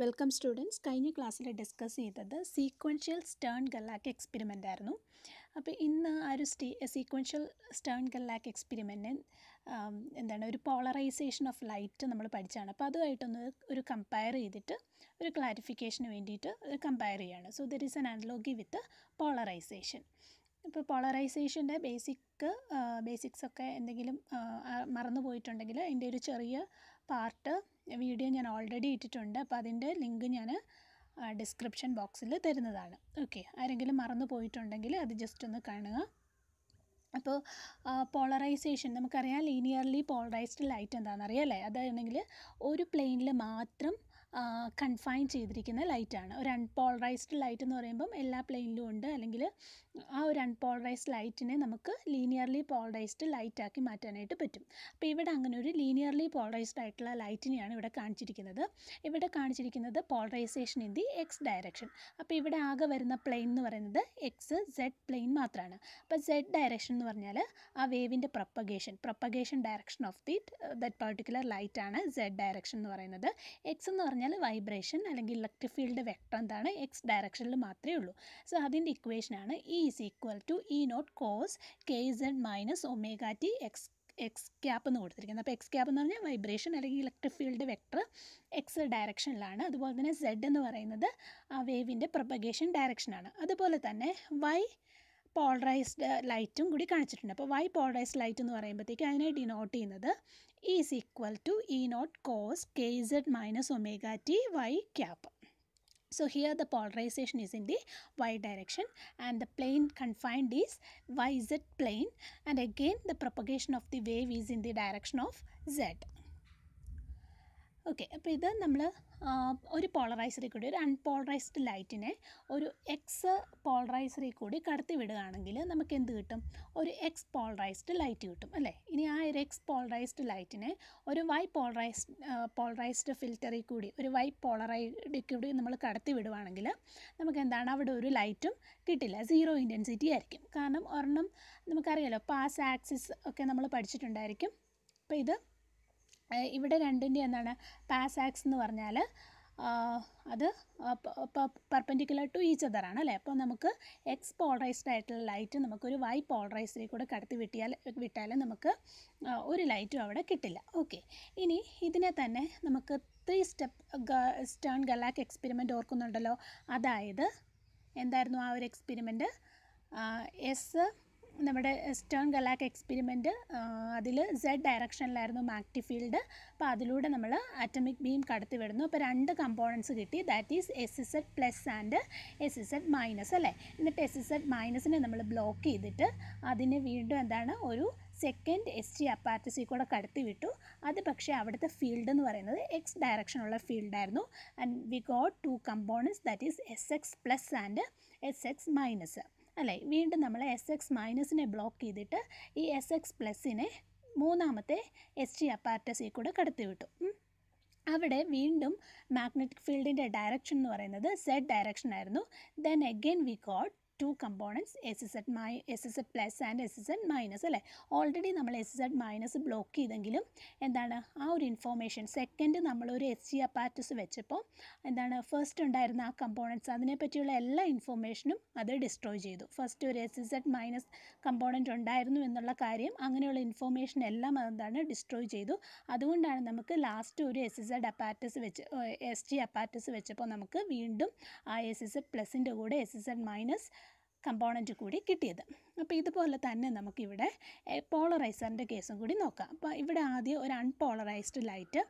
Welcome students കഴിഞ്ഞ ക്ലാസ്സിൽ discuss ചെയ്തത് സീക്വൻഷ്യൽ സ്റ്റേൺ ഗല്ലാക്ക് എക്സ്പെരിമെൻ്റ് ആയിരുന്നു അപ്പോൾ ഇന്ന് ആ ഒരു സ്റ്റീ സീക്വൻഷ്യൽ സ്റ്റേൺ ഗല്ലാക്ക് എക്സ്പെരിമെൻറ്റിന് എന്താണ് ഒരു പോളറൈസേഷൻ ഓഫ് ലൈറ്റ് നമ്മൾ പഠിച്ചാണ് അപ്പോൾ അതുമായിട്ടൊന്ന് ഒരു കമ്പയർ ചെയ്തിട്ട് ഒരു ക്ലാരിഫിക്കേഷന് വേണ്ടിയിട്ട് കമ്പയർ ചെയ്യുകയാണ് so there is an analogy with polarization ഇപ്പോൾ പോളറൈസേഷൻ്റെ ബേസിക് ബേസിക്സ് ഒക്കെ എന്തെങ്കിലും മറന്നു പോയിട്ടുണ്ടെങ്കിൽ അതിൻ്റെ ഒരു ചെറിയ പാർട്ട് വീഡിയോ ഞാൻ ഓൾറെഡി ഇട്ടിട്ടുണ്ട് അപ്പോൾ അതിൻ്റെ ലിങ്ക് ഞാൻ ഡിസ്ക്രിപ്ഷൻ ബോക്സിൽ തരുന്നതാണ് ഓക്കെ ആരെങ്കിലും മറന്നു പോയിട്ടുണ്ടെങ്കിൽ അത് ജസ്റ്റ് ഒന്ന് കാണുക അപ്പോൾ പോളറൈസേഷൻ നമുക്കറിയാം ലീനിയർലി പോളറൈസ്ഡ് ലൈറ്റ് എന്താണെന്ന് അല്ലേ അതാണെങ്കിൽ ഒരു പ്ലെയിനിൽ മാത്രം കൺഫൈൻ ചെയ്തിരിക്കുന്ന ലൈറ്റാണ് ഒരു അൺപോളറൈസ്ഡ് ലൈറ്റ് എന്ന് പറയുമ്പം എല്ലാ പ്ലെയിനിലും ഉണ്ട് അല്ലെങ്കിൽ ആ ഒരു അൺപോളറൈസ്ഡ് ലൈറ്റിനെ നമുക്ക് ലീനിയർലി പോളറൈസ്ഡ് ലൈറ്റാക്കി മാറ്റാനായിട്ട് പറ്റും അപ്പോൾ ഇവിടെ അങ്ങനെ ഒരു ലീനിയർലി പോളറൈസ്ഡ് ആയിട്ടുള്ള ലൈറ്റിനെയാണ് ഇവിടെ കാണിച്ചിരിക്കുന്നത് ഇവിടെ കാണിച്ചിരിക്കുന്നത് polarization in the x direction അപ്പോൾ ഇവിടെ ആകെ വരുന്ന പ്ലെയിൻ എന്ന് പറയുന്നത് എക്സ് സെഡ് പ്ലെയിൻ മാത്രമാണ് അപ്പോൾ സെഡ് ഡയറക്ഷൻ എന്ന് പറഞ്ഞാൽ ആ വേവിൻ്റെ propagation propagation direction of the that light ലൈറ്റാണ് സെഡ് ഡയറക്ഷൻ എന്ന് പറയുന്നത് എക്സ് എന്ന് പറഞ്ഞാൽ പറഞ്ഞാൽ വൈബ്രേഷൻ അല്ലെങ്കിൽ ഇലക്ട്രിക് ഫീൽഡ് വെക്ടർ എന്താണ് എക്സ് ഡയറക്ഷനിൽ മാത്രമേ ഉള്ളൂ സോ അതിൻ്റെ ഇക്വേഷനാണ് e is equal to E naught cos K Z minus omega t x x cap എന്ന് കൊടുത്തിരിക്കുന്നത് അപ്പോൾ എക്സ് ക്യാപ്പ് എന്ന് പറഞ്ഞാൽ വൈബ്രേഷൻ അല്ലെങ്കിൽ ഇലക്ട്രിക് ഫീൽഡ് വെക്ടർ എക്സ് ഡയറക്ഷനിലാണ് അതുപോലെ തന്നെ സെഡ് എന്ന് പറയുന്നത് ആ വേവിൻ്റെ പ്രൊപ്പഗേഷൻ ഡയറക്ഷനാണ് അതുപോലെ തന്നെ വൈ പോളറൈസ്ഡ് ലൈറ്റും കൂടി കാണിച്ചിട്ടുണ്ട് അപ്പോൾ വൈ പോളറൈസ്ഡ് ലൈറ്റ് എന്ന് പറയുമ്പോഴത്തേക്ക് അതിനെ ഡിനോട്ട് ചെയ്യുന്നത് is equal to E naught cos K Z minus omega t y cap So here the polarization is in the y direction and the plane confined is yz plane and again the propagation of the wave is in the direction of z. Okay അപ്പോൾ ഇത് നമ്മൾ ഒരു പോളറൈസറിൽ കൂടി ഒരു unpolarised ലൈറ്റിനെ ഒരു X പോളറൈസറിൽ കൂടി കടത്തി വിടുകയാണെങ്കിൽ നമുക്ക് എന്ത് കിട്ടും ഒരു എക്സ് പോളറൈസ്ഡ് ലൈറ്റ് കിട്ടും അല്ലേ ഇനി ആ ഒരു എക്സ് പോളറൈസ്ഡ് ലൈറ്റിനെ ഒരു വൈ പോളറൈസ്ഡ് പോളറൈസ്ഡ് ഫിൽറ്ററിൽ കൂടി ഒരു വൈ പോളറൈഡിൽ കൂടി നമ്മൾ കടത്തി വിടുവാണെങ്കിൽ നമുക്ക് എന്താണ് അവിടെ ഒരു ലൈറ്റും കിട്ടില്ല സീറോ ഇൻറ്റൻസിറ്റി ആയിരിക്കും കാരണം ഒരെണ്ണം നമുക്കറിയാലോ പാസ് ആക്സിസ് ഒക്കെ നമ്മൾ പഠിച്ചിട്ടുണ്ടായിരിക്കും അപ്പോൾ ഇത് ഇവിടെ രണ്ടിൻ്റെ എന്താണ് പാസാക്സ് എന്ന് പറഞ്ഞാൽ അത് പെർപെൻഡിക്കുലർ ടു ഈ അതർ ആണ് അല്ലേ അപ്പോൾ നമുക്ക് എക്സ് പോളറൈസ്ഡ് ആയിട്ടുള്ള ലൈറ്റ് നമുക്കൊരു വൈ പോളറൈസ്ഡിൽ കൂടെ കടത്തി വിട്ടിയാൽ വിട്ടാൽ നമുക്ക് ഒരു ലൈറ്റും അവിടെ കിട്ടില്ല ഓക്കെ ഇനി ഇതിനെ തന്നെ നമുക്ക് ത്രീ സ്റ്റെപ്പ് സ്റ്റേൺ ഗലാക്ക് എക്സ്പെരിമെൻ്റ് ഓർക്കുന്നുണ്ടല്ലോ അതായത് എന്തായിരുന്നു ആ ഒരു എക്സ്പെരിമെൻറ്റ് എസ് നമ്മുടെ സ്റ്റേൺ ഗലാക്ക് എക്സ്പെരിമെൻറ്റ് അതിൽ സെഡ് ഡയറക്ഷനിലായിരുന്നു മാക്റ്റി ഫീൽഡ് അപ്പോൾ അതിലൂടെ നമ്മൾ ആറ്റമിക് ബീം കടത്തി വിടുന്നു അപ്പോൾ രണ്ട് കമ്പോണൻസ് കിട്ടി that is S Ed plus and S Ed minus അല്ലേ എന്നിട്ട് എസ് എഡ് മൈനസിനെ നമ്മൾ ബ്ലോക്ക് ചെയ്തിട്ട് അതിനെ വീണ്ടും എന്താണ് ഒരു സെക്കൻഡ് എസ് ടി അപ്പാർട്ടസിൽ കൂടെ കടത്തിവിട്ടു അത് പക്ഷേ അവിടുത്തെ ഫീൽഡ് എന്ന് പറയുന്നത് എക്സ് ഡയറക്ഷനുള്ള ഫീൽഡായിരുന്നു and we got two components that is S X plus and S X minus അല്ലേ വീണ്ടും നമ്മൾ എസ് എക്സ് മൈനസിനെ ബ്ലോക്ക് ചെയ്തിട്ട് ഈ എസ് എക്സ് പ്ലസ്സിനെ മൂന്നാമത്തെ എസ് ടി അപ്പാർട്ടസിൽ കൂടെ വിട്ടു അവിടെ വീണ്ടും മാഗ്നറ്റിക് ഫീൽഡിൻ്റെ ഡയറക്ഷൻ എന്ന് പറയുന്നത് സെഡ് ഡയറക്ഷൻ ആയിരുന്നു then again we got two components S z my S Z plus and S z minus അല്ലേ ഓൾറെഡി നമ്മൾ എസ് ഇസഡ് മൈനസ് ബ്ലോക്ക് ചെയ്തെങ്കിലും എന്താണ് ആ ഒരു ഇൻഫോർമേഷൻ സെക്കൻഡ് നമ്മളൊരു എസ് ജി അപ്പാറ്റസ് വെച്ചപ്പോൾ എന്താണ് ഫസ്റ്റ് ഉണ്ടായിരുന്ന ആ കമ്പോണൻസ് അതിനെപ്പറ്റിയുള്ള എല്ലാ ഇൻഫോർമേഷനും അത് ഡിസ്ട്രോയ് ചെയ്തു ഫസ്റ്റ് ഒരു എസ് ഇസഡ് മൈനസ് കമ്പോണൻ്റ് ഉണ്ടായിരുന്നു എന്നുള്ള കാര്യം അങ്ങനെയുള്ള ഇൻഫോർമേഷൻ എല്ലാം എന്താണ് ഡിസ്ട്രോയ് ചെയ്തു അതുകൊണ്ടാണ് നമുക്ക് ലാസ്റ്റ് ഒരു എസ് ഇസഡ് അപ്പാറ്റസ് വെച്ച് എസ് ജി അപ്പാറ്റസ് വെച്ചപ്പോൾ നമുക്ക് വീണ്ടും ആ എസ് ഇസഡ് പ്ലസിൻ്റെ കൂടെ എസ് ഇസഡ് മൈനസ് കമ്പോണൻറ്റ് കൂടി കിട്ടിയത് അപ്പോൾ ഇതുപോലെ തന്നെ നമുക്കിവിടെ പോളറൈസറിൻ്റെ കേസും കൂടി നോക്കാം അപ്പോൾ ഇവിടെ ആദ്യം ഒരു അൺപോളറൈസ്ഡ് ലൈറ്റ്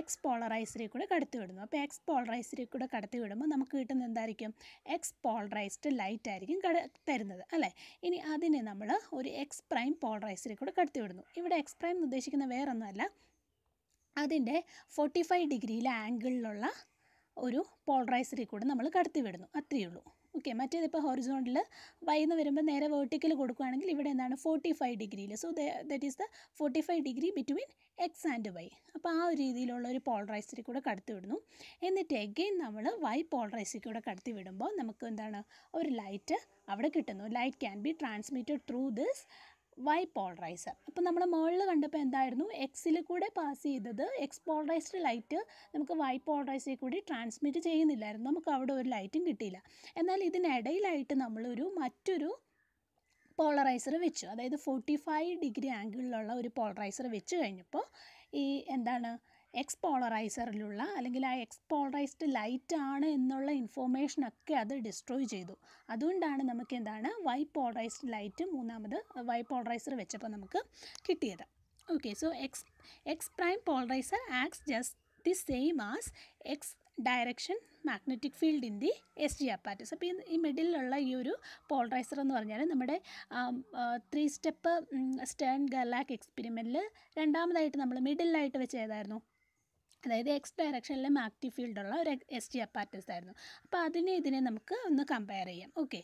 എക്സ് പോളറൈസറിൽ കൂടെ കടത്തി വിടുന്നു അപ്പോൾ എക്സ് പോളറൈസറിൽ കൂടെ കടത്തി വിടുമ്പോൾ നമുക്ക് കിട്ടുന്ന എന്തായിരിക്കും എക്സ് പോളറൈസ്ഡ് ലൈറ്റ് ആയിരിക്കും കട തരുന്നത് അല്ലേ ഇനി അതിനെ നമ്മൾ ഒരു എക്സ് പ്രൈം പോളറൈസറിൽ കൂടെ കടത്തി വിടുന്നു ഇവിടെ എക്സ് പ്രൈം എന്ന് ഉദ്ദേശിക്കുന്ന വേറൊന്നുമല്ല അതിൻ്റെ ഫോർട്ടി ഫൈവ് ഡിഗ്രിയിലെ ആംഗിളിലുള്ള ഒരു പോളറൈസറിൽ കൂടെ നമ്മൾ കടത്തി വിടുന്നു അത്രയേ ഉള്ളൂ ഓക്കെ മറ്റേത് ഇപ്പോൾ ഹൊറിസോണ്ടിൽ വൈന്ന് വരുമ്പോൾ നേരെ വേർട്ടിക്കൽ കൊടുക്കുകയാണെങ്കിൽ ഇവിടെ എന്താണ് ഫോർട്ടി ഫൈവ് ഡിഗ്രിയിൽ so that is the forty five degree between x and y അപ്പോൾ ആ ഒരു രീതിയിലുള്ള ഒരു പോളറൈസറി കൂടെ വിടുന്നു എന്നിട്ട് എഗെയിൻ നമ്മൾ വൈ പോളറൈസറി കൂടെ വിടുമ്പോൾ നമുക്ക് എന്താണ് ഒരു ലൈറ്റ് അവിടെ കിട്ടുന്നു light can be transmitted through this y polarizer അപ്പോൾ നമ്മൾ മുകളിൽ കണ്ടപ്പോൾ എന്തായിരുന്നു എക്സിൽ കൂടെ പാസ് ചെയ്തത് എക്സ് പോളറൈസ്ഡ് ലൈറ്റ് നമുക്ക് വൈ പോളറൈസിൽ കൂടി ട്രാൻസ്മിറ്റ് ചെയ്യുന്നില്ലായിരുന്നു നമുക്ക് അവിടെ ഒരു ലൈറ്റും കിട്ടിയില്ല എന്നാൽ ഇതിനിടയിലായിട്ട് നമ്മളൊരു മറ്റൊരു പോളറൈസർ വെച്ചു അതായത് ഫോർട്ടി ഫൈവ് ഡിഗ്രി ആംഗിളിലുള്ള ഒരു പോളറൈസർ വെച്ച് കഴിഞ്ഞപ്പോൾ ഈ എന്താണ് എക്സ് പോളറൈസറിലുള്ള അല്ലെങ്കിൽ ആ എക്സ് പോളറൈസ്ഡ് ലൈറ്റ് ആണ് എന്നുള്ള ഇൻഫോർമേഷനൊക്കെ അത് ഡിസ്ട്രോയ് ചെയ്തു അതുകൊണ്ടാണ് നമുക്ക് എന്താണ് വൈ പോളറൈസ്ഡ് ലൈറ്റ് മൂന്നാമത് വൈ പോളറൈസർ വെച്ചപ്പോൾ നമുക്ക് കിട്ടിയത് okay so x x prime polarizer acts just the same as x direction magnetic field in the S G apparatus അപ്പോൾ ഈ മിഡിലുള്ള ഈ ഒരു പോളറൈസർ എന്ന് പറഞ്ഞാൽ നമ്മുടെ ത്രീ സ്റ്റെപ്പ് സ്റ്റേൺ ഗർലാക്ക് എക്സ്പെരിമെൻറ്റിൽ രണ്ടാമതായിട്ട് നമ്മൾ മിഡിലായിട്ട് വെച്ച് ഏതായിരുന്നു അതായത് എക്സ് ഡയറക്ഷനിലും ആക്റ്റീവ് ഫീൽഡുള്ള ഒരു എസ് ടി അപ്പാറ്റസ് ആയിരുന്നു അപ്പോൾ അതിനെ ഇതിനെ നമുക്ക് ഒന്ന് കമ്പയർ ചെയ്യാം okay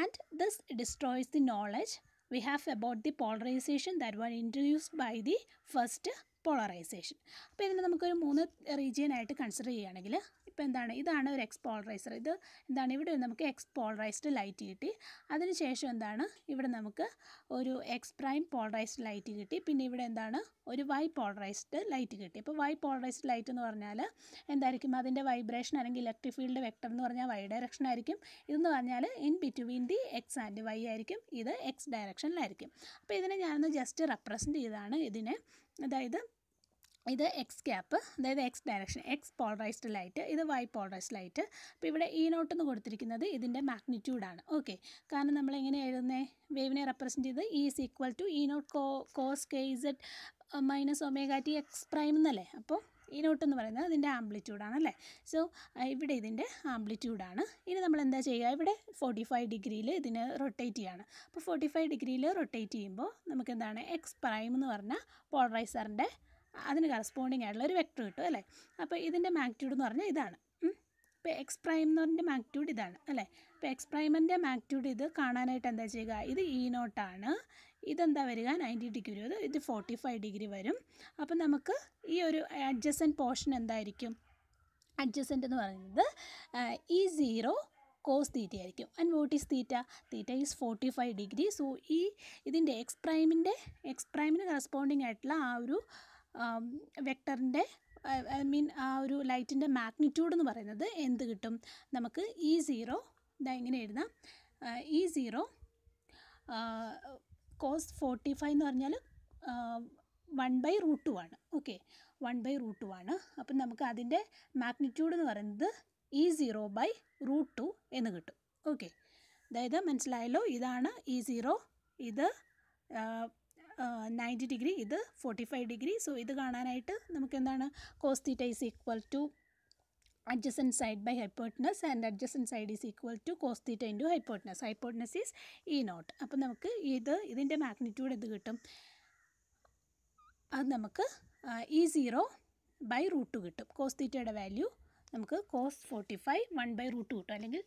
and this destroys the knowledge we have about the polarization that was introduced by the first polarization അപ്പോൾ ഇതിനെ നമുക്കൊരു മൂന്ന് റീജിയൻ ആയിട്ട് കൺസിഡർ ചെയ്യുകയാണെങ്കിൽ ഇപ്പോൾ എന്താണ് ഇതാണ് ഒരു എക്സ് പോളറൈസർ ഇത് എന്താണ് ഇവിടെ നമുക്ക് എക്സ് പോളറൈസ്ഡ് ലൈറ്റ് കിട്ടി അതിനുശേഷം എന്താണ് ഇവിടെ നമുക്ക് ഒരു എക്സ് പ്രൈം പോളറൈസ്ഡ് ലൈറ്റ് കിട്ടി പിന്നെ ഇവിടെ എന്താണ് ഒരു വൈ പോളറൈസ്ഡ് ലൈറ്റ് കിട്ടി അപ്പോൾ വൈ പോളറൈസ്ഡ് ലൈറ്റ് എന്ന് പറഞ്ഞാൽ എന്തായിരിക്കും അതിൻ്റെ വൈബ്രേഷൻ അല്ലെങ്കിൽ ഇലക്ട്രിക് ഫീൽഡ് വെക്ടർ എന്ന് പറഞ്ഞാൽ വൈ ഡയറക്ഷൻ ആയിരിക്കും ഇതെന്ന് പറഞ്ഞാൽ in between the x and y ആയിരിക്കും ഇത് എക്സ് ഡയറക്ഷനിലായിരിക്കും അപ്പോൾ ഇതിനെ ഞാനൊന്ന് ജസ്റ്റ് റെപ്രസെൻറ്റ് ചെയ്താണ് ഇതിനെ അതായത് ഇത് എക്സ് ക്യാപ്പ് അതായത് x direction x polarized light ഇത് വൈ പോളറൈസ്ഡ് ലൈറ്റ് അപ്പോൾ ഇവിടെ ഈ e നോട്ട് എന്ന് കൊടുത്തിരിക്കുന്നത് ഇതിൻ്റെ മാഗ്നിറ്റ്യൂഡാണ് ഓക്കെ കാരണം നമ്മൾ എങ്ങനെ എഴുതുന്നത് വേവിനെ റെപ്രസെൻ്റ് ചെയ്ത് e is equal to E naught co cos k z minus omega t x prime എന്നല്ലേ അപ്പോൾ ഈ e നോട്ട് എന്ന് പറയുന്നത് അതിൻ്റെ ആംപ്ലിറ്റ്യൂഡാണ് അല്ലേ സോ ഇവിടെ ഇതിൻ്റെ ആംപ്ലിറ്റ്യൂഡാണ് ഇനി നമ്മൾ എന്താ ചെയ്യുക ഇവിടെ ഫോർട്ടി ഫൈവ് ഡിഗ്രിയിൽ ഇതിനെ റൊട്ടേറ്റ് ചെയ്യാണ് അപ്പോൾ ഫോർട്ടി ഫൈവ് ഡിഗ്രിയിൽ റൊട്ടേറ്റ് ചെയ്യുമ്പോൾ നമുക്ക് എന്താണ് എക്സ് പ്രൈം എന്ന് പറഞ്ഞാൽ പോളറൈസറിൻ്റെ അതിന് കറസ്പോണ്ടിങ് ആയിട്ടുള്ള ഒരു വെക്ടർ കിട്ടും അല്ലേ അപ്പോൾ ഇതിൻ്റെ മാഗ്നിറ്റ്യൂഡ് എന്ന് പറഞ്ഞാൽ ഇതാണ് ഇപ്പോൾ എക്സ് പ്രൈം എന്ന് മാഗ്നിറ്റ്യൂഡ് ഇതാണ് അല്ലേ ഇപ്പോൾ എക്സ് പ്രൈമിൻ്റെ മാഗ്നിറ്റ്യൂഡ് ഇത് കാണാനായിട്ട് എന്താ ചെയ്യുക ഇത് ഇ e നോട്ടാണ് ഇതെന്താ വരിക നയൻറ്റി ഡിഗ്രി വരും ഇത് ഫോർട്ടി ഫൈവ് ഡിഗ്രി വരും അപ്പം നമുക്ക് ഈ ഒരു അഡ്ജസൻ പോർഷൻ എന്തായിരിക്കും അഡ്ജസ്റ്റൻ്റ് എന്ന് പറയുന്നത് e ഈ സീറോ കോസ് തീറ്റ ആയിരിക്കും and what is theta theta is forty five degree so ഈ ഇതിൻ്റെ എക്സ് പ്രൈമിൻ്റെ എക്സ് പ്രൈമിന് കറസ്പോണ്ടിങ് ആയിട്ടുള്ള ആ ഒരു വെക്ടറിൻ്റെ ഐ മീൻ ആ ഒരു ലൈറ്റിൻ്റെ മാഗ്നിറ്റ്യൂഡ് എന്ന് പറയുന്നത് എന്ത് കിട്ടും നമുക്ക് ഇ സീറോ ഇതാ ഇങ്ങനെ എഴുതാം e zero cos forty five എന്ന് പറഞ്ഞാൽ വൺ ബൈ റൂട്ട് ടു ആണ് okay one by root two ആണ് അപ്പം നമുക്ക് അതിൻ്റെ മാഗ്നിറ്റ്യൂഡ് എന്ന് പറയുന്നത് e zero by root two എന്ന് കിട്ടും ഓക്കെ അതായത് മനസ്സിലായല്ലോ ഇതാണ് ഇ e സീറോ ഇത് നയൻറ്റി ഡിഗ്രി ഇത് ഫോർട്ടി ഫൈവ് ഡിഗ്രി സോ ഇത് കാണാനായിട്ട് നമുക്ക് എന്താണ് cos is equal to adjacent side by hypotenuse and adjacent side is equal to cos theta into hypotenuse hypotenuse e naught naught. അപ്പോൾ നമുക്ക് ഇത് ഇതിൻ്റെ മാഗ്നിറ്റ്യൂഡ് എന്ത് കിട്ടും അത് നമുക്ക് ഇ സീറോ ബൈ റൂട്ട് കിട്ടും കോസ് വാല്യൂ നമുക്ക് cos forty five one by root കിട്ടും അല്ലെങ്കിൽ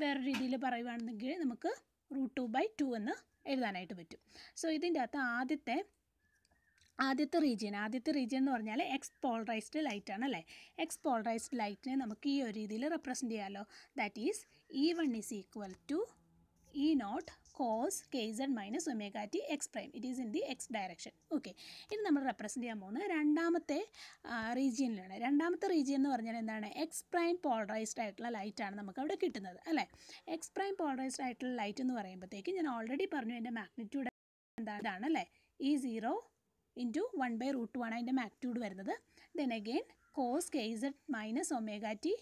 വേറെ രീതിയിൽ പറയുകയാണെന്നെങ്കിൽ നമുക്ക് റൂട്ട് ടു ബൈ ടു എന്ന് എഴുതാനായിട്ട് പറ്റും സോ ഇതിൻ്റെ അകത്ത് ആദ്യത്തെ ആദ്യത്തെ റീജിയൻ ആദ്യത്തെ റീജിയൻ എന്ന് പറഞ്ഞാൽ എക്സ് പോളറൈസ്ഡ് ലൈറ്റ് ആണ് അല്ലേ എക്സ് പോളറൈസ്ഡ് ലൈറ്റിനെ നമുക്ക് ഈ ഒരു രീതിയിൽ റെപ്രസെൻ്റ് ചെയ്യാമല്ലോ that is e one is equal to E naught cos K Z minus omega t x prime it is in the x direction okay ഇനി നമ്മൾ റെപ്രസെൻറ്റ് ചെയ്യാൻ പോകുന്നത് രണ്ടാമത്തെ റീജിയനിലാണ് രണ്ടാമത്തെ റീജിയൻ എന്ന് പറഞ്ഞാൽ എന്താണ് എക്സ് പ്രൈം പോളറൈസ്ഡ് ആയിട്ടുള്ള ലൈറ്റാണ് നമുക്ക് അവിടെ കിട്ടുന്നത് അല്ലേ എക്സ് പ്രൈം പോളറൈസ്ഡ് ആയിട്ടുള്ള ലൈറ്റ് എന്ന് പറയുമ്പോഴത്തേക്ക് ഞാൻ ഓൾറെഡി പറഞ്ഞു എൻ്റെ മാഗ്നിറ്റ്യൂഡ് എന്താണ് അല്ലേ e zero into one by root one അതിൻ്റെ മാഗ്നിറ്റ്യൂഡ് വരുന്നത് then again cos K Z minus omega t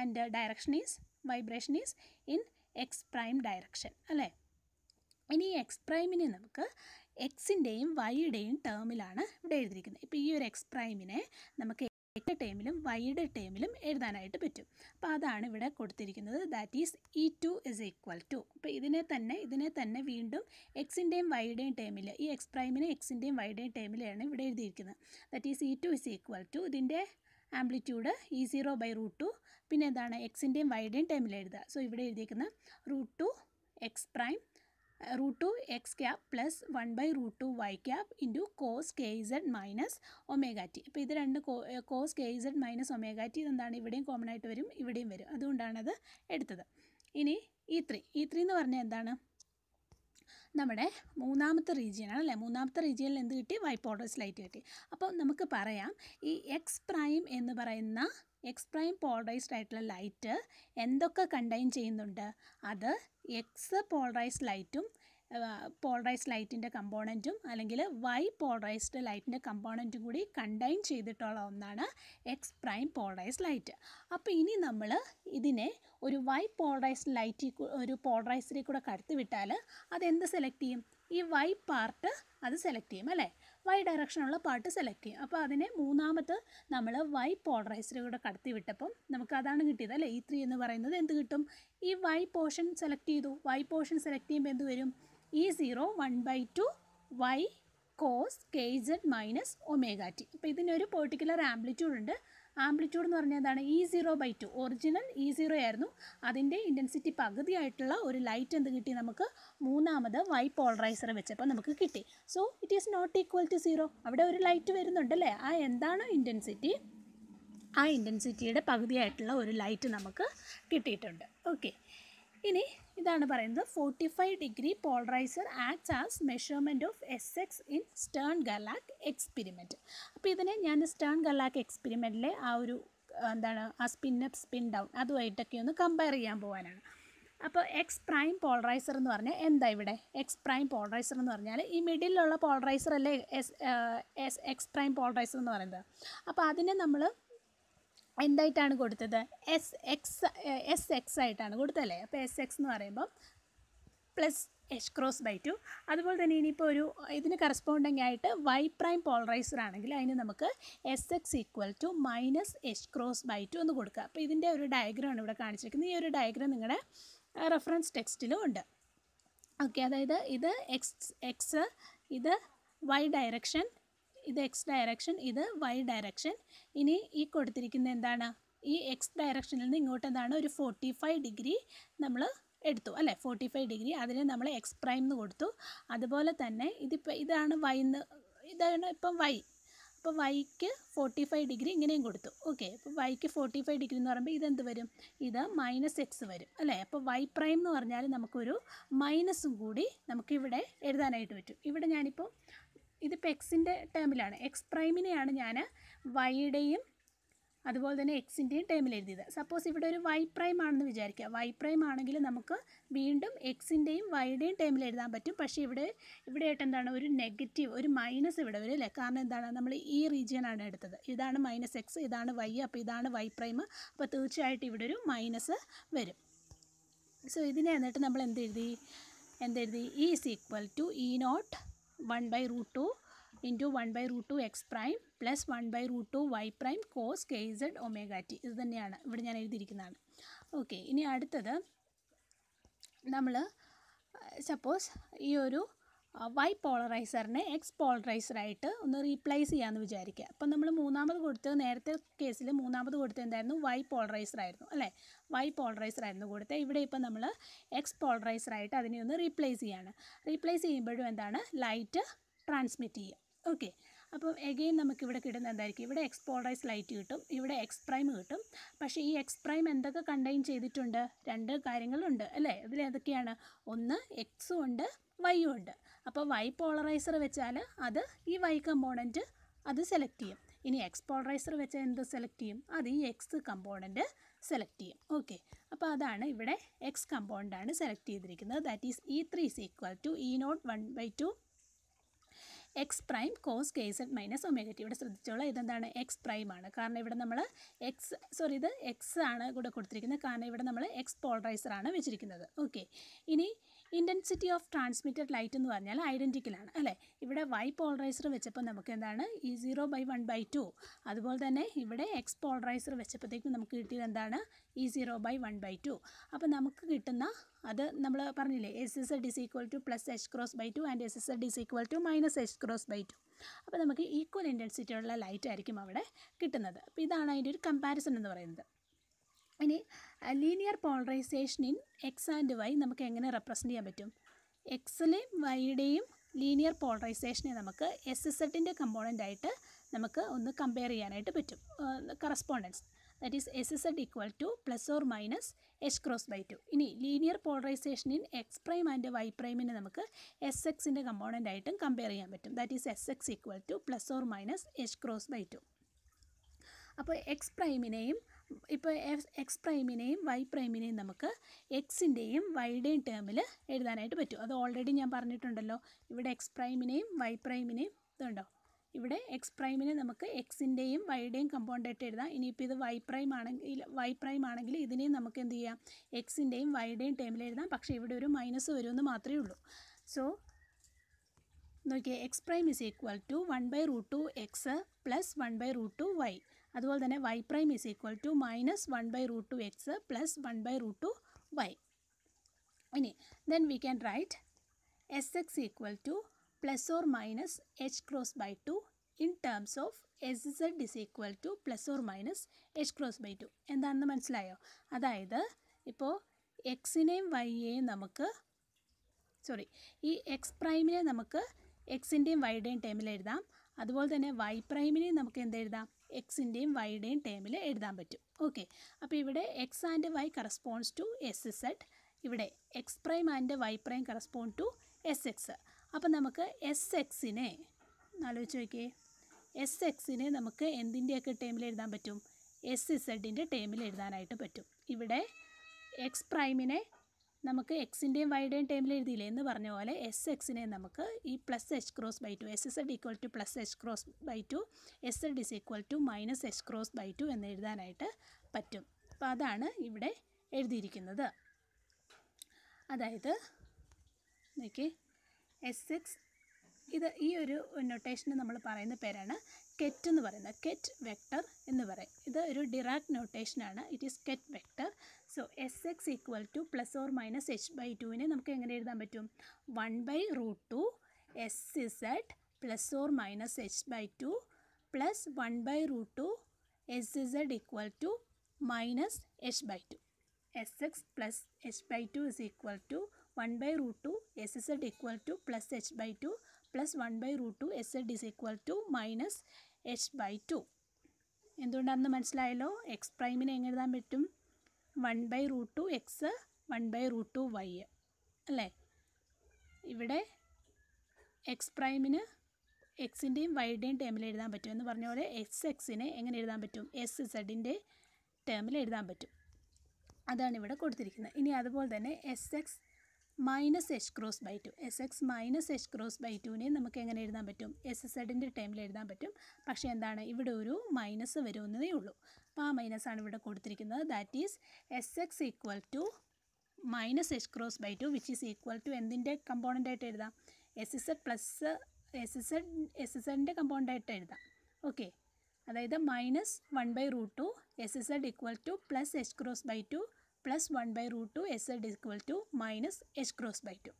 and direction is vibration is in X prime direction അല്ലേ ഇനി എക്സ് പ്രൈമിനെ നമുക്ക് എക്സിൻ്റെയും വൈയുടെയും ടേമിലാണ് ഇവിടെ എഴുതിയിരിക്കുന്നത് ഇപ്പോൾ ഈ ഒരു എക്സ് പ്രൈമിനെ നമുക്ക് എക്സ് ടേമിലും വൈയുടെ ടേമിലും എഴുതാനായിട്ട് പറ്റും അപ്പോൾ അതാണ് ഇവിടെ കൊടുത്തിരിക്കുന്നത് that is e two is equal to അപ്പോൾ ഇതിനെ തന്നെ ഇതിനെ തന്നെ വീണ്ടും എക്സിൻ്റെയും വൈയുടെയും ടേമിൽ ഈ എക്സ് പ്രൈമിനെ എക്സിൻ്റെയും വൈയുടെയും ടേമിലാണ് ഇവിടെ എഴുതിയിരിക്കുന്നത് that is e two is equal to ഇതിൻ്റെ amplitude e zero by root two പിന്നെ എന്താണ് എക്സിൻ്റെയും വൈയുടെയും ടൈമിൽ എഴുതുക സോ ഇവിടെ എഴുതിയിരിക്കുന്ന root two x prime root two X cap plus one by root two Y cap into cos K Z minus omega t അപ്പോൾ ഇത് രണ്ട് cos K Z minus omega t എന്താണ് ഇവിടെയും കോമൺ ആയിട്ട് വരും ഇവിടെയും വരും അതുകൊണ്ടാണത് എടുത്തത് ഇനി ഇ ത്രീ ഇ ത്രീ എന്ന് പറഞ്ഞാൽ എന്താണ് നമ്മുടെ മൂന്നാമത്തെ റീജിയനാണ് അല്ലേ മൂന്നാമത്തെ റീജിയനിൽ എന്ത് കിട്ടി വൈ ലൈറ്റ് കിട്ടി അപ്പോൾ നമുക്ക് പറയാം ഈ എക്സ് പ്രൈം എന്ന് പറയുന്ന എക്സ് പ്രൈം പോളറൈസ്ഡ് ആയിട്ടുള്ള ലൈറ്റ് എന്തൊക്കെ കണ്ടെയ്ൻ ചെയ്യുന്നുണ്ട് അത് എക്സ് പോളറൈസ്ഡ് ലൈറ്റും പോളറൈസ്ഡ് ലൈറ്റിൻ്റെ കമ്പോണൻറ്റും അല്ലെങ്കിൽ വൈ പോളറൈസ്ഡ് ലൈറ്റിൻ്റെ കമ്പോണൻറ്റും കൂടി കണ്ടൈൻ ചെയ്തിട്ടുള്ള ഒന്നാണ് എക്സ് പ്രൈം പോളറൈസ്ഡ് ലൈറ്റ് അപ്പോൾ ഇനി നമ്മൾ ഇതിനെ ഒരു വൈ പോളറൈസ്ഡ് ലൈറ്റിൽ ഒരു പോളറൈസറിൽ കൂടെ കടത്തിവിട്ടാൽ അതെന്ത് സെലക്ട് ചെയ്യും ഈ വൈ പാർട്ട് അത് സെലക്ട് ചെയ്യും അല്ലേ വൈ ഡയറക്ഷനുള്ള പാർട്ട് സെലക്ട് ചെയ്യും അപ്പോൾ അതിനെ മൂന്നാമത് നമ്മൾ വൈ പോളറൈസറിലൂടെ കടത്തി വിട്ടപ്പം നമുക്ക് അതാണ് കിട്ടിയത് അല്ലേ ഈ ത്രീ എന്ന് പറയുന്നത് എന്ത് കിട്ടും ഈ വൈ പോർഷൻ സെലക്ട് ചെയ്തു വൈ പോർഷൻ സെലക്ട് ചെയ്യുമ്പോൾ എന്ത് വരും e zero one by two y cos k z minus omega t അപ്പോൾ ഇതിനൊരു പെർട്ടിക്കുലർ ആംപ്ലിറ്റ്യൂഡ് ഉണ്ട് ആംപ്ലിറ്റ്യൂഡ് എന്ന് പറഞ്ഞാൽ എന്താണ് e zero by two original e zero ആയിരുന്നു അതിൻ്റെ ഇൻറ്റൻസിറ്റി പകുതിയായിട്ടുള്ള ഒരു ലൈറ്റ് എന്ത് കിട്ടി നമുക്ക് മൂന്നാമത് വൈ പോളറൈസർ വെച്ചപ്പോൾ നമുക്ക് കിട്ടി so it is not equal to zero അവിടെ ഒരു ലൈറ്റ് വരുന്നുണ്ടല്ലേ ആ എന്താണ് ഇൻറ്റൻസിറ്റി ആ ഇൻറ്റൻസിറ്റിയുടെ പകുതിയായിട്ടുള്ള ഒരു ലൈറ്റ് നമുക്ക് കിട്ടിയിട്ടുണ്ട് ഓക്കെ ഇനി ഇതാണ് പറയുന്നത് forty five degree polarizer acts as measurement of S x in Stern ഗലാക്ക് എക്സ്പെരിമെൻറ്റ് അപ്പോൾ ഇതിനെ ഞാൻ സ്റ്റേൺ ഗലാക്ക് എക്സ്പെരിമെൻറ്റിലെ ആ ഒരു എന്താണ് ആ സ്പിൻ അപ്പ് സ്പിൻ ഡൗൺ അതുമായിട്ടൊക്കെ ഒന്ന് കമ്പയർ ചെയ്യാൻ പോകാനാണ് അപ്പോൾ എക്സ് പ്രൈം പോളറൈസർ എന്ന് പറഞ്ഞാൽ എന്താ ഇവിടെ എക്സ് പ്രൈം പോളറൈസർ എന്ന് പറഞ്ഞാൽ ഈ മിഡിലുള്ള പോളറൈസർ അല്ലേ S S x prime polarizer എന്ന് പറയുന്നത് അപ്പോൾ അതിനെ നമ്മൾ എന്തായിട്ടാണ് കൊടുത്തത് എസ് എക്സ് എസ് എക്സ് ആയിട്ടാണ് കൊടുത്തല്ലേ അപ്പോൾ എസ് എക്സ് എന്ന് പറയുമ്പോൾ plus H cross by two അതുപോലെ തന്നെ ഇനിയിപ്പോൾ ഒരു ഇതിന് കറസ്പോണ്ടിങ് ആയിട്ട് വൈ പ്രൈം പോളറൈസർ ആണെങ്കിൽ അതിന് നമുക്ക് S X equal to minus H cross by two എന്ന് കൊടുക്കുക അപ്പോൾ ഇതിൻ്റെ ഒരു ആണ് ഇവിടെ കാണിച്ചിരിക്കുന്നത് ഈ ഒരു ഡയഗ്രം നിങ്ങളുടെ റെഫറൻസ് ടെക്സ്റ്റിലും ഉണ്ട് ഓക്കെ അതായത് ഇത് എക്സ് എക്സ് ഇത് വൈ ഡയറക്ഷൻ ഇത് എക്സ് ഡയറക്ഷൻ ഇത് വൈ ഡയറക്ഷൻ ഇനി ഈ കൊടുത്തിരിക്കുന്ന എന്താണ് ഈ എക്സ് ഡയറക്ഷനിൽ നിന്ന് ഇങ്ങോട്ട് എന്താണ് ഒരു ഫോർട്ടി ഫൈവ് ഡിഗ്രി നമ്മൾ എടുത്തു അല്ലേ ഫോർട്ടി ഫൈവ് ഡിഗ്രി അതിന് നമ്മൾ എക്സ് പ്രൈം എന്ന് കൊടുത്തു അതുപോലെ തന്നെ ഇതിപ്പോൾ ഇതാണ് വൈ എന്ന് ഇതാണ് ഇപ്പം വൈ അപ്പോൾ വൈക്ക് ഫോർട്ടി ഫൈവ് ഡിഗ്രി ഇങ്ങനെയും കൊടുത്തു ഓക്കെ അപ്പോൾ വൈക്ക് ഫോർട്ടി ഫൈവ് ഡിഗ്രി എന്ന് പറയുമ്പോൾ ഇതെന്ത് വരും ഇത് മൈനസ് എക്സ് വരും അല്ലേ അപ്പോൾ വൈ പ്രൈം എന്ന് പറഞ്ഞാൽ നമുക്കൊരു മൈനസും കൂടി നമുക്കിവിടെ എഴുതാനായിട്ട് പറ്റും ഇവിടെ ഞാനിപ്പോൾ ഇതിപ്പോൾ എക്സിൻ്റെ ടേമിലാണ് എക്സ് പ്രൈമിനെയാണ് ഞാൻ വൈയുടെയും അതുപോലെ തന്നെ എക്സിൻ്റെയും ടേമിൽ എഴുതിയത് സപ്പോസ് ഇവിടെ ഒരു വൈ പ്രൈം ആണെന്ന് വിചാരിക്കുക വൈ പ്രൈം ആണെങ്കിൽ നമുക്ക് വീണ്ടും എക്സിൻ്റെയും വൈയുടെയും ടേമിൽ എഴുതാൻ പറ്റും പക്ഷേ ഇവിടെ ആയിട്ട് എന്താണ് ഒരു നെഗറ്റീവ് ഒരു മൈനസ് ഇവിടെ വരില്ലേ കാരണം എന്താണ് നമ്മൾ ഈ റീജിയനാണ് എടുത്തത് ഇതാണ് മൈനസ് എക്സ് ഇതാണ് വൈ അപ്പോൾ ഇതാണ് വൈ പ്രൈം അപ്പോൾ തീർച്ചയായിട്ടും ഇവിടെ ഒരു മൈനസ് വരും സോ ഇതിനെ എന്നിട്ട് നമ്മൾ എന്ത് എഴുതി എന്തെഴുതി is equal to E naught 1 by root 2 into 1 by root 2 x prime plus 1 by root 2 y prime cos kz omega t ഇത് തന്നെയാണ് ഇവിടെ ഞാൻ എഴുതിയിരിക്കുന്നതാണ് ഓക്കെ ഇനി അടുത്തത് നമ്മൾ സപ്പോസ് ഈ ഒരു വൈ പോളറൈസറിനെ എക്സ് പോളറൈസറായിട്ട് ഒന്ന് റീപ്ലേസ് ചെയ്യാമെന്ന് വിചാരിക്കുക അപ്പം നമ്മൾ മൂന്നാമത് കൊടുത്ത് നേരത്തെ കേസിൽ മൂന്നാമത് കൊടുത്ത് എന്തായിരുന്നു വൈ പോളറൈസറായിരുന്നു അല്ലേ വൈ പോളറൈസറായിരുന്നു കൊടുത്തത് ഇവിടെ ഇപ്പം നമ്മൾ എക്സ് പോളറൈസറായിട്ട് അതിനെ ഒന്ന് റീപ്ലേസ് ചെയ്യാണ് റീപ്ലേസ് ചെയ്യുമ്പോഴും എന്താണ് ലൈറ്റ് ട്രാൻസ്മിറ്റ് ചെയ്യുക ഓക്കെ അപ്പം എഗെയിൻ നമുക്കിവിടെ കിട്ടുന്ന എന്തായിരിക്കും ഇവിടെ എക്സ് പോളറൈസ് ലൈറ്റ് കിട്ടും ഇവിടെ എക്സ് പ്രൈം കിട്ടും പക്ഷേ ഈ എക്സ് പ്രൈം എന്തൊക്കെ കണ്ടെയ്ൻ ചെയ്തിട്ടുണ്ട് രണ്ട് കാര്യങ്ങളുണ്ട് അല്ലേ അതിൽ ഒന്ന് എക്സും ഉണ്ട് വൈയും ഉണ്ട് അപ്പോൾ വൈ പോളറൈസർ വെച്ചാൽ അത് ഈ വൈ കമ്പോണൻറ്റ് അത് സെലക്ട് ചെയ്യും ഇനി എക്സ് പോളറൈസർ വെച്ചാൽ എന്ത് സെലക്ട് ചെയ്യും അത് ഈ എക്സ് കമ്പോണൻറ്റ് സെലക്ട് ചെയ്യും ഓക്കെ അപ്പോൾ അതാണ് ഇവിടെ എക്സ് കമ്പോണൻ്റാണ് സെലക്ട് ചെയ്തിരിക്കുന്നത് that is e three is equal to E not one by two x prime cos k z minus omega t ഇവിടെ ശ്രദ്ധിച്ചോളാം ഇതെന്താണ് എക്സ് പ്രൈം ആണ് കാരണം ഇവിടെ നമ്മൾ എക്സ് സോറി ഇത് എക്സ് ആണ് കൂടെ കൊടുത്തിരിക്കുന്നത് കാരണം ഇവിടെ നമ്മൾ എക്സ് പോളറൈസർ ആണ് വെച്ചിരിക്കുന്നത് ഓക്കെ ഇനി ഇൻറ്റൻസിറ്റി ഓഫ് ട്രാൻസ്മിറ്റഡ് ലൈറ്റ് എന്ന് പറഞ്ഞാൽ ഐഡൻറ്റിക്കലാണ് അല്ലേ ഇവിടെ വൈ പോളറൈസർ വെച്ചപ്പോൾ നമുക്ക് എന്താണ് ഈ zero by one by two അതുപോലെ തന്നെ ഇവിടെ എക്സ് പോളറൈസർ വെച്ചപ്പോഴത്തേക്കും നമുക്ക് കിട്ടിയത് എന്താണ് ഈ zero by one by two അപ്പോൾ നമുക്ക് കിട്ടുന്ന അത് നമ്മൾ പറഞ്ഞില്ലേ S S zed is equal to plus H cross by two and S S zed is equal to minus H cross by two അപ്പോൾ നമുക്ക് ഈക്വൽ ഇൻറ്റൻസിറ്റി ഉള്ള ലൈറ്റ് ആയിരിക്കും അവിടെ കിട്ടുന്നത് അപ്പോൾ ഇതാണ് അതിൻ്റെ ഒരു കമ്പാരിസൺ എന്ന് പറയുന്നത് ഇനി linear polarisation in X and Y നമുക്ക് എങ്ങനെ റെപ്രസെൻ്റ് ചെയ്യാൻ പറ്റും എക്സിലെയും വൈയുടെയും ലീനിയർ പോളറൈസേഷനെ നമുക്ക് എസ് എസ് എഡിൻ്റെ കമ്പോണൻ്റ് ആയിട്ട് നമുക്ക് ഒന്ന് കമ്പയർ ചെയ്യാനായിട്ട് പറ്റും correspondence that is S S zed equal to plus or minus H cross by two ഇനി linear polarisation in X prime and Y പ്രൈമിനെ നമുക്ക് എസ് എക്സിൻ്റെ കമ്പോണൻ്റ് ആയിട്ടും കമ്പയർ ചെയ്യാൻ പറ്റും that is S X equal to plus or minus H cross by two അപ്പോൾ X പ്രൈമിനെയും ഇപ്പോൾ എക്സ് പ്രൈമിനെയും വൈ പ്രൈമിനെയും നമുക്ക് എക്സിൻ്റെയും വൈയുടെയും ടേമിൽ എഴുതാനായിട്ട് പറ്റും അത് ഓൾറെഡി ഞാൻ പറഞ്ഞിട്ടുണ്ടല്ലോ ഇവിടെ എക്സ് പ്രൈമിനെയും വൈ പ്രൈമിനെയും ഇതുണ്ടോ ഇവിടെ എക്സ് പ്രൈമിനെ നമുക്ക് എക്സിൻ്റെയും വൈയുടെയും കമ്പോണ്ടായിട്ട് എഴുതാം ഇനിയിപ്പോൾ ഇത് വൈ പ്രൈം ആണെങ്കിൽ വൈ പ്രൈം ആണെങ്കിൽ ഇതിനെയും നമുക്ക് എന്ത് ചെയ്യാം എക്സിൻ്റെയും വൈയുടെയും ടേമിൽ എഴുതാം പക്ഷേ ഇവിടെ ഒരു മൈനസ് വരുമെന്ന് മാത്രമേ ഉള്ളൂ സോ നോക്കിയാൽ X prime is equal to one by root two X plus one by root two Y അതുപോലെ തന്നെ Y prime is equal to minus one by root two X plus one by root two Y ഇനി then we can write S X equal to plus or minus H cross by two in terms of S zed is equal to plus or minus H cross by to എന്താണെന്ന് മനസ്സിലായോ അതായത് ഇപ്പോൾ എക്സിനെയും വൈയേയും നമുക്ക് sorry ഈ X പ്രൈമിനെ നമുക്ക് എക്സിൻ്റെയും വൈയുടെയും ടേമിൽ എഴുതാം അതുപോലെ തന്നെ വൈ പ്രൈമിനെ നമുക്ക് എന്ത് എഴുതാം എക്സിൻ്റെയും വൈയുടെയും ടേമിൽ എഴുതാൻ പറ്റും ഓക്കെ അപ്പോൾ ഇവിടെ X and Y corresponds to S zed ഇവിടെ X prime and Y prime correspond to S X അപ്പോൾ നമുക്ക് എസ് എക്സിനെ ആലോചിച്ച് നോക്കിയേ എസ് എക്സിനെ നമുക്ക് എന്തിൻ്റെയൊക്കെ ടേമിൽ എഴുതാൻ പറ്റും എസ് ഇസഡിൻ്റെ ടേമിൽ എഴുതാനായിട്ട് പറ്റും ഇവിടെ എക്സ് പ്രൈമിനെ നമുക്ക് എക്സിൻ്റെയും വൈഡേയും ടേമിൽ എഴുതിയില്ലേ എന്ന് പറഞ്ഞ പോലെ എസ് എക്സിനെ നമുക്ക് ഈ plus H cross by two S S zed equal to plus H cross by two S zed is equal to minus H cross by two എന്ന് എഴുതാനായിട്ട് പറ്റും അപ്പോൾ അതാണ് ഇവിടെ എഴുതിയിരിക്കുന്നത് അതായത് നോക്കി എസ് എക്സ് ഇത് ഈ ഒരു നൊട്ടേഷന് നമ്മൾ പറയുന്ന പേരാണ് കെറ്റ് എന്ന് പറയുന്നത് കെറ്റ് വെക്ടർ എന്ന് പറയും ഇത് ഒരു ഡിറാക്ട് നൊട്ടേഷനാണ് it is ket vector so S X equal to plus or minus H by ടുവിനെ നമുക്ക് എങ്ങനെ എഴുതാൻ പറ്റും one by root two S Z plus or minus H by two plus one by root two S zed equal to minus H by two S X plus H by two is equal to one by root two S zed equal to plus H by two plus one by root two S zed is equal to minus H by two എന്തുകൊണ്ടാണെന്ന് മനസ്സിലായല്ലോ X പ്രൈമിനെ എങ്ങനെ എഴുതാൻ പറ്റും one by root two X one by root two Y അല്ലേ ഇവിടെ X പ്രൈമിന് എക്സിൻ്റെയും വൈയുടെയും ടേമിൽ എഴുതാൻ പറ്റും എന്ന് പറഞ്ഞ പോലെ എക്സ് എക്സിനെ എങ്ങനെ എഴുതാൻ പറ്റും എസ് സെഡിൻ്റെ ടേമിൽ എഴുതാൻ പറ്റും അതാണ് ഇവിടെ കൊടുത്തിരിക്കുന്നത് ഇനി അതുപോലെ തന്നെ S X minus H cross by two S X minus H cross by ടുവിനെ നമുക്ക് എങ്ങനെ എഴുതാൻ പറ്റും എസ് എസ് എഡിൻ്റെ ടൈമിൽ എഴുതാൻ പറ്റും പക്ഷേ എന്താണ് ഇവിടെ ഒരു മൈനസ് വരുമെന്നതേ ഉള്ളൂ അപ്പോൾ ആ മൈനസ് ആണ് ഇവിടെ കൊടുത്തിരിക്കുന്നത് that is S X equal to minus H cross by two which is equal to എന്തിൻ്റെ കമ്പോണൻ്റ് ആയിട്ട് എഴുതാം S S Ed plus S S zed S S എഡിൻ്റെ കമ്പോണൻ്റ് ആയിട്ട് എഴുതാം ഓക്കെ അതായത് minus one by root two S S zed equal to plus H cross by two plus one by root two S zed equal to minus H cross by two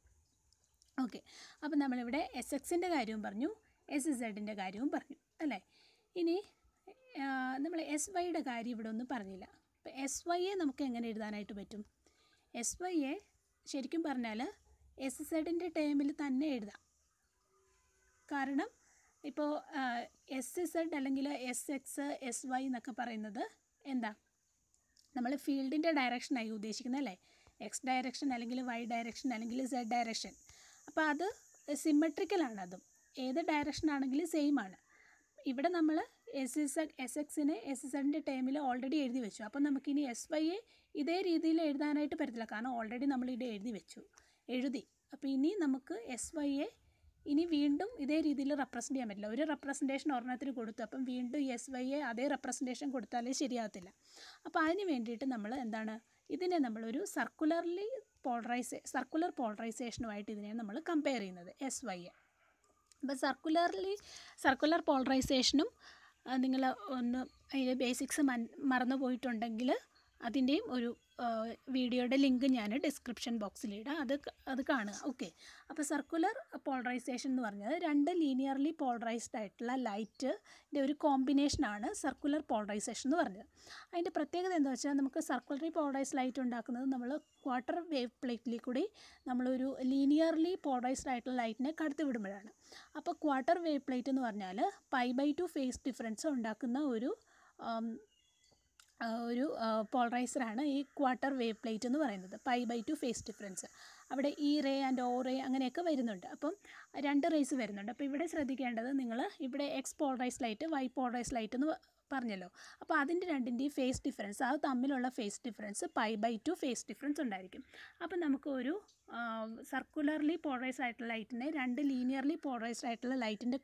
okay അപ്പം നമ്മളിവിടെ S എക്സിൻ്റെ കാര്യവും പറഞ്ഞു S ഇസഡിൻ്റെ കാര്യവും പറഞ്ഞു അല്ലേ ഇനി നമ്മൾ എസ് വൈയുടെ കാര്യം ഇവിടെ ഒന്നും പറഞ്ഞില്ല അപ്പോൾ എസ് വൈയെ നമുക്ക് എങ്ങനെ എഴുതാനായിട്ട് പറ്റും എസ് വൈയെ ശരിക്കും പറഞ്ഞാൽ എസ് ഇസഡിൻ്റെ ടേമിൽ തന്നെ എഴുതാം കാരണം ഇപ്പോൾ എസ് ഇസഡ് അല്ലെങ്കിൽ എസ് എക്സ് എസ് വൈ എന്നൊക്കെ പറയുന്നത് എന്താ നമ്മൾ ഫീൽഡിൻ്റെ ഡയറക്ഷനായി ഉദ്ദേശിക്കുന്നത് അല്ലേ എക്സ് ഡയറക്ഷൻ അല്ലെങ്കിൽ വൈ ഡയറക്ഷൻ അല്ലെങ്കിൽ സെഡ് ഡയറക്ഷൻ അപ്പോൾ അത് സിമ്മട്രിക്കലാണ് അതും ഏത് ഡയറക്ഷൻ ആണെങ്കിലും സെയിം ആണ് ഇവിടെ നമ്മൾ എസ് എസ് എസ് എക്സിനെ എസ് എസ് എഡിൻ്റെ ടേമിൽ ഓൾറെഡി എഴുതി വെച്ചു അപ്പോൾ നമുക്കിനി എസ് വൈയെ ഇതേ രീതിയിൽ എഴുതാനായിട്ട് പറ്റത്തില്ല കാരണം ഓൾറെഡി നമ്മൾ ഇവിടെ എഴുതി വെച്ചു എഴുതി അപ്പോൾ ഇനി നമുക്ക് എസ് വൈയെ ഇനി വീണ്ടും ഇതേ രീതിയിൽ റെപ്രസെൻ്റ് ചെയ്യാൻ പറ്റില്ല ഒരു റെപ്രസെൻറ്റേഷൻ ഒരെണ്ണത്തിന് കൊടുത്തു അപ്പം വീണ്ടും എസ് വൈ എ അതേ റെപ്രസെൻറ്റേഷൻ കൊടുത്താലേ ശരിയാകത്തില്ല അപ്പോൾ അതിന് വേണ്ടിയിട്ട് നമ്മൾ എന്താണ് ഇതിനെ നമ്മളൊരു സർക്കുലർലി പോളറൈസേ സർക്കുലർ പോളറൈസേഷനുമായിട്ട് ഇതിനെ നമ്മൾ കമ്പയർ ചെയ്യുന്നത് എസ് വൈ എ അപ്പോൾ സർക്കുലർലി സർക്കുലർ പോളറൈസേഷനും നിങ്ങൾ ഒന്ന് അതിൻ്റെ ബേസിക്സ് മൻ മറന്നു പോയിട്ടുണ്ടെങ്കിൽ അതിൻ്റെയും ഒരു വീഡിയോയുടെ ലിങ്ക് ഞാൻ ഡിസ്ക്രിപ്ഷൻ ബോക്സിലിടാം അത് അത് കാണുക ഓക്കെ അപ്പോൾ സർക്കുലർ പോളറൈസേഷൻ എന്ന് പറഞ്ഞത് രണ്ട് ലീനിയർലി പോളറൈസ്ഡ് ആയിട്ടുള്ള ലൈറ്റിൻ്റെ ഒരു കോമ്പിനേഷനാണ് സർക്കുലർ പോളറൈസേഷൻ എന്ന് പറഞ്ഞത് അതിൻ്റെ പ്രത്യേകത എന്താ വെച്ചാൽ നമുക്ക് സർക്കുലറി പോളറൈസ് ലൈറ്റ് ഉണ്ടാക്കുന്നത് നമ്മൾ ക്വാർട്ടർ വേവ് പ്ലേറ്റിൽ കൂടി നമ്മളൊരു ലീനിയർലി പോളറൈസ്ഡ് ആയിട്ടുള്ള ലൈറ്റിനെ വിടുമ്പോഴാണ് അപ്പോൾ ക്വാർട്ടർ വേവ് പ്ലേറ്റ് എന്ന് പറഞ്ഞാൽ pi by two phase difference ഉണ്ടാക്കുന്ന ഒരു ഒരു പോളറൈസറാണ് ഈ ക്വാർട്ടർ വേവ് പ്ലേറ്റ് എന്ന് പറയുന്നത് pi by two phase difference അവിടെ E ray and O ray അങ്ങനെയൊക്കെ വരുന്നുണ്ട് അപ്പം രണ്ട് റേസ് വരുന്നുണ്ട് അപ്പോൾ ഇവിടെ ശ്രദ്ധിക്കേണ്ടത് നിങ്ങൾ ഇവിടെ X polarise light Y polarise light എന്ന് പറഞ്ഞല്ലോ അപ്പോൾ അതിൻ്റെ രണ്ടിൻ്റെയും ഫേസ് ഡിഫറൻസ് അത് തമ്മിലുള്ള phase difference pi by two phase difference ഉണ്ടായിരിക്കും അപ്പോൾ നമുക്ക് ഒരു സർക്കുലർലി പോളറൈസ് ആയിട്ടുള്ള ലൈറ്റിനെ രണ്ട് ലീനിയർലി പോളറൈസ്ഡ് ആയിട്ടുള്ള ലൈറ്റിൻ്റെ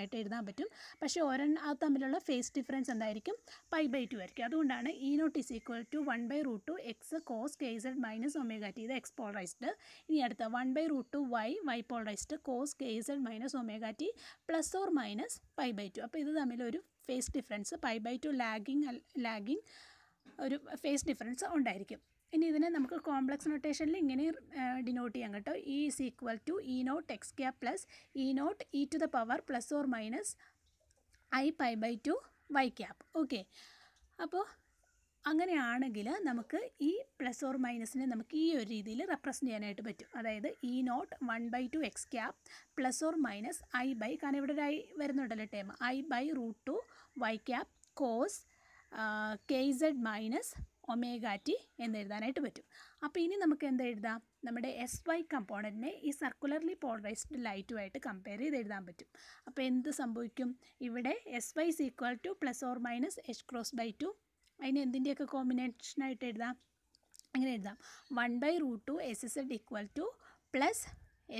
ആയിട്ട് എഴുതാൻ പറ്റും പക്ഷേ ഒരെണ്ണം അത് തമ്മിലുള്ള ഫേസ് ഡിഫറൻസ് എന്തായിരിക്കും പൈ ബൈ ടു ആയിരിക്കും അതുകൊണ്ടാണ് E nought is equal to one by root two X cos K Z minus omega T ഇത് എക്സ് പോളറൈസ്ഡ് ഇനി അടുത്ത one by root two Y Y polarised cos K Z minus omega T plus or minus pi by two അപ്പോൾ ഇത് തമ്മിലൊരു phase difference pi by two lagging lagging ഒരു phase difference ഉണ്ടായിരിക്കും ഇനി ഇതിനെ നമുക്ക് കോംപ്ലക്സ് നൊട്ടേഷനിൽ ഇങ്ങനെ ഡിനോട്ട് ചെയ്യാം കേട്ടോ E is equal to E nought X cap plus E nought E to the power plus or minus I pi by two Y cap okay അപ്പോൾ അങ്ങനെയാണെങ്കിൽ നമുക്ക് ഈ പ്ലസ് ഓർ മൈനസിനെ നമുക്ക് ഈ ഒരു രീതിയിൽ റെപ്രസെൻ്റ് ചെയ്യാനായിട്ട് പറ്റും അതായത് E not one by two X cap plus or minus I by കാരണം ഇവിടെ ഒരു ഐ വരുന്നുണ്ടല്ലോ term I by root two Y cap cos K Z minus omega T എന്നെഴുതാനായിട്ട് പറ്റും അപ്പോൾ ഇനി നമുക്ക് എന്തെഴുതാം നമ്മുടെ എസ് വൈ കമ്പോണൻറ്റിനെ ഈ സർക്കുലർലി പോളറൈസ്ഡ് ലൈറ്റുമായിട്ട് കമ്പയർ ചെയ്ത് എഴുതാൻ പറ്റും അപ്പോൾ എന്ത് സംഭവിക്കും ഇവിടെ S Y is equal to plus or minus H cross by two അതിന് എന്തിൻ്റെയൊക്കെ കോമ്പിനേഷനായിട്ട് എഴുതാം അങ്ങനെ എഴുതാം one by root two S S zed equal to plus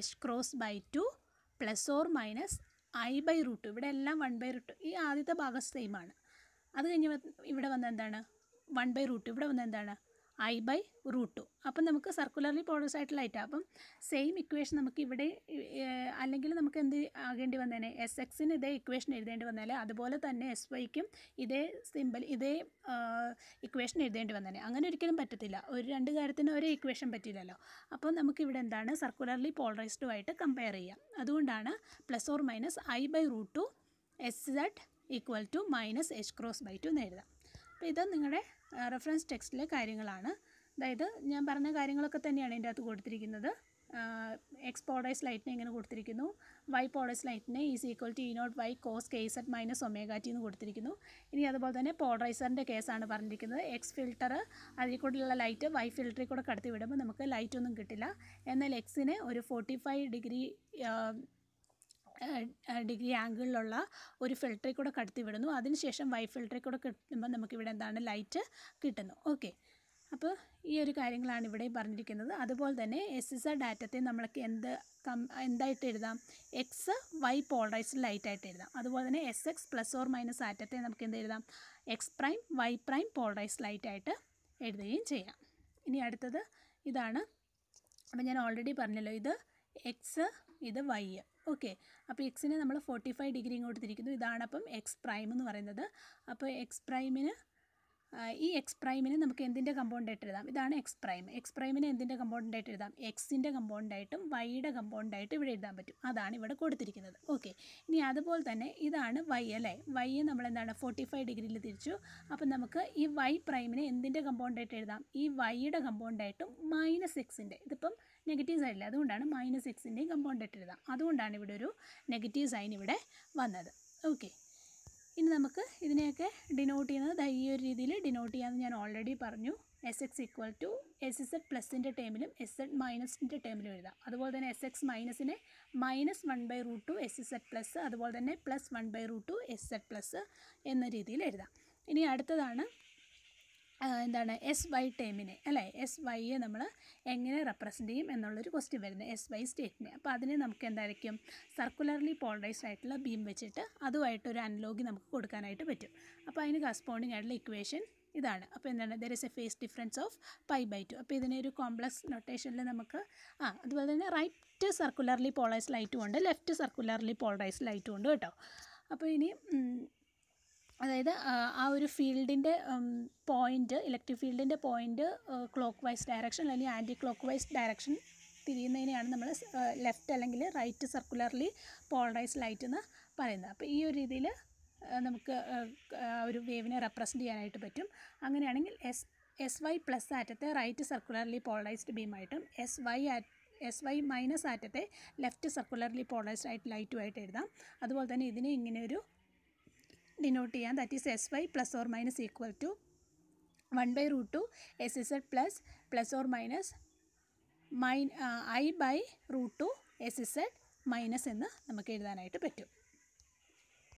H cross by two plus or minus I by root ഇവിടെ എല്ലാം one by root ഈ ആദ്യത്തെ ഭാഗം സെയിം ആണ് അത് കഴിഞ്ഞ് ഇവിടെ വന്ന എന്താണ് വൺ ബൈ റൂട്ട് ഇവിടെ വന്ന എന്താണ് ഐ ബൈ റൂട്ട് ടു അപ്പം നമുക്ക് സർക്കുലർലി പോളസ് ആയിട്ടുള്ള ഐറ്റം അപ്പം സെയിം ഇക്വേഷൻ നമുക്ക് ഇവിടെ അല്ലെങ്കിൽ നമുക്ക് എന്ത് ആകേണ്ടി വന്നേനെ എസ് എക്സിന് ഇതേ ഇക്വേഷൻ എഴുതേണ്ടി വന്നാൽ അതുപോലെ തന്നെ എസ് വൈക്കും ഇതേ സിമ്പൽ ഇതേ ഇക്വേഷൻ എഴുതേണ്ടി വന്നേനെ അങ്ങനെ ഒരിക്കലും പറ്റത്തില്ല ഒരു രണ്ട് കാര്യത്തിന് ഒരേ ഇക്വേഷൻ പറ്റില്ലല്ലോ അപ്പോൾ നമുക്കിവിടെ എന്താണ് സർക്കുലർലി പോളറൈസ്ഡുമായിട്ട് കമ്പയർ ചെയ്യാം അതുകൊണ്ടാണ് plus or minus I by root two S zed equal to minus H cross by two എന്ന് എഴുതാം അപ്പോൾ ഇത് നിങ്ങളുടെ റെഫറൻസ് ടെക്സ്റ്റിലെ കാര്യങ്ങളാണ് അതായത് ഞാൻ പറഞ്ഞ കാര്യങ്ങളൊക്കെ തന്നെയാണ് ഇതിൻ്റെ അകത്ത് കൊടുത്തിരിക്കുന്നത് എക്സ് പോഡൈസ് ലൈറ്റിനെ ഇങ്ങനെ കൊടുത്തിരിക്കുന്നു വൈ പോഡൈസ് ലൈറ്റിനെ is equal to E nought Y cos K zed minus omega T എന്ന് കൊടുത്തിരിക്കുന്നു ഇനി അതുപോലെ തന്നെ പോഡറൈസറിൻ്റെ കേസാണ് പറഞ്ഞിരിക്കുന്നത് എക്സ് ഫിൽട്ടർ അതിൽ കൂടെയുള്ള ലൈറ്റ് വൈ ഫിൽറ്ററിൽ കൂടെ കടത്തി വിടുമ്പോൾ നമുക്ക് ലൈറ്റ് ഒന്നും കിട്ടില്ല എന്നാൽ എക്സിനെ ഒരു ഫോർട്ടി ഫൈവ് ഡിഗ്രി ഡിഗ്രി ആംഗിളിലുള്ള ഒരു ഫിൽറ്ററിൽ കൂടെ കടത്തി വിടുന്നു അതിനുശേഷം വൈ ഫിൽറ്ററിൽ കൂടെ കിട്ടുമ്പോൾ നമുക്കിവിടെ എന്താണ് ലൈറ്റ് കിട്ടുന്നു ഓക്കെ അപ്പോൾ ഈ ഒരു കാര്യങ്ങളാണ് ഇവിടെ പറഞ്ഞിരിക്കുന്നത് അതുപോലെ തന്നെ എസ് എസ് ആർ ഡാറ്റത്തെ നമ്മൾക്ക് എന്ത് കം എന്തായിട്ട് എഴുതാം എക്സ് വൈ പോളറൈസ്ഡ് ലൈറ്റായിട്ട് എഴുതാം അതുപോലെ തന്നെ S X plus or minus ആറ്റത്തെ നമുക്ക് എന്ത് എഴുതാം X prime Y prime polarised ലൈറ്റായിട്ട് എഴുതുകയും ചെയ്യാം ഇനി അടുത്തത് ഇതാണ് അപ്പം ഞാൻ ഓൾറെഡി പറഞ്ഞല്ലോ ഇത് എക്സ് ഇത് വൈ ഓക്കെ അപ്പോൾ എക്സിനെ നമ്മൾ ഫോർട്ടി ഫൈവ് ഡിഗ്രി ഇങ്ങോട്ട് തിരിക്കുന്നു ഇതാണ് അപ്പം എക്സ് പ്രൈം എന്ന് പറയുന്നത് അപ്പോൾ എക്സ് പ്രൈമിന് ഈ എക്സ് പ്രൈമിന് നമുക്ക് എന്തിൻ്റെ ആയിട്ട് എഴുതാം ഇതാണ് എക്സ് പ്രൈം എക്സ് പ്രൈമിന് എന്തിൻ്റെ ആയിട്ട് എഴുതാം എക്സിൻ്റെ ആയിട്ടും വൈയുടെ ആയിട്ട് ഇവിടെ എഴുതാൻ പറ്റും അതാണ് ഇവിടെ കൊടുത്തിരിക്കുന്നത് ഓക്കെ ഇനി അതുപോലെ തന്നെ ഇതാണ് വൈ അല്ലേ വൈയെ നമ്മൾ എന്താണ് ഫോർട്ടി ഫൈവ് ഡിഗ്രിയിൽ തിരിച്ചു അപ്പം നമുക്ക് ഈ വൈ പ്രൈമിന് എന്തിൻ്റെ ആയിട്ട് എഴുതാം ഈ വൈയുടെ ആയിട്ടും മൈനസ് എക്സിൻ്റെ ഇതിപ്പം നെഗറ്റീവ് സൈഡിൽ അതുകൊണ്ടാണ് മൈനസ് എക്സിൻ്റെയും ആയിട്ട് എഴുതാം അതുകൊണ്ടാണ് ഇവിടെ ഒരു നെഗറ്റീവ് സൈൻ ഇവിടെ വന്നത് ഓക്കെ ഇനി നമുക്ക് ഇതിനെയൊക്കെ ഡിനോട്ട് ചെയ്യുന്നത് ഈ ഒരു രീതിയിൽ ഡിനോട്ട് ചെയ്യാമെന്ന് ഞാൻ ഓൾറെഡി പറഞ്ഞു S X equal to S zed പ്ലസിൻ്റെ ടേമിലും എസ് എഡ് മൈനസിൻ്റെ ടേമിലും എഴുതാം അതുപോലെ തന്നെ എസ് എക്സ് മൈനസിനെ minus one by root two S Z plus അതുപോലെ തന്നെ plus one by root two S Ed plus എന്ന രീതിയിൽ എഴുതാം ഇനി അടുത്തതാണ് എന്താണ് എസ് വൈ ടേമിനെ അല്ലേ എസ് വൈയെ നമ്മൾ എങ്ങനെ റെപ്രസെൻ്റ് ചെയ്യും എന്നുള്ളൊരു ക്വസ്റ്റ്യൻ വരുന്നത് എസ് വൈ സ്റ്റേറ്റിനെ അപ്പോൾ അതിനെ നമുക്ക് എന്തായിരിക്കും സർക്കുലർലി പോളറൈസ്ഡ് ആയിട്ടുള്ള ബീം വെച്ചിട്ട് അതുമായിട്ടൊരു അനലോഗി നമുക്ക് കൊടുക്കാനായിട്ട് പറ്റും അപ്പോൾ അതിന് കറസ്പോണ്ടിങ് ആയിട്ടുള്ള ഇക്വേഷൻ ഇതാണ് അപ്പോൾ എന്താണ് there is a phase difference of pi by two അപ്പോൾ ഇതിനെ ഒരു കോംപ്ലക്സ് നൊട്ടേഷനിൽ നമുക്ക് ആ അതുപോലെ തന്നെ റൈറ്റ് സർക്കുലർലി പോളറൈസ്ഡ് ലൈറ്റും ഉണ്ട് ലെഫ്റ്റ് സർക്കുലർലി പോളറൈസ്ഡ് ലൈറ്റും ഉണ്ട് കേട്ടോ അപ്പോൾ ഇനി അതായത് ആ ഒരു ഫീൽഡിൻ്റെ പോയിൻ്റ് ഇലക്ട്രിക് ഫീൽഡിൻ്റെ പോയിൻ്റ് ക്ലോക്ക് വൈസ് ഡയറക്ഷൻ അല്ലെങ്കിൽ ആൻറ്റി ക്ലോക്ക് വൈസ് ഡയറക്ഷൻ തിരിയുന്നതിനെയാണ് നമ്മൾ ലെഫ്റ്റ് അല്ലെങ്കിൽ റൈറ്റ് സർക്കുലർലി പോളറൈസ് ലൈറ്റ് എന്ന് പറയുന്നത് അപ്പോൾ ഈ ഒരു രീതിയിൽ നമുക്ക് ഒരു വേവിനെ റെപ്രസെൻ്റ് ചെയ്യാനായിട്ട് പറ്റും അങ്ങനെയാണെങ്കിൽ എസ് എസ് വൈ പ്ലസ് ആറ്റത്തെ റൈറ്റ് സർക്കുലർലി പോളറൈസ്ഡ് ബീമായിട്ടും S Y S Y minus ആറ്റത്തെ ലെഫ്റ്റ് സർക്കുലർലി പോളറൈസ്ഡ് ആയിട്ട് ലൈറ്റുമായിട്ട് എഴുതാം അതുപോലെ തന്നെ ഇതിനെ ഇങ്ങനെ ഒരു ഡിനോട്ട് ചെയ്യാം that is S Y plus or minus equal to one by root two S Ed plus plus or minus my I by root two S Ed minus എന്ന് നമുക്ക് എഴുതാനായിട്ട് പറ്റും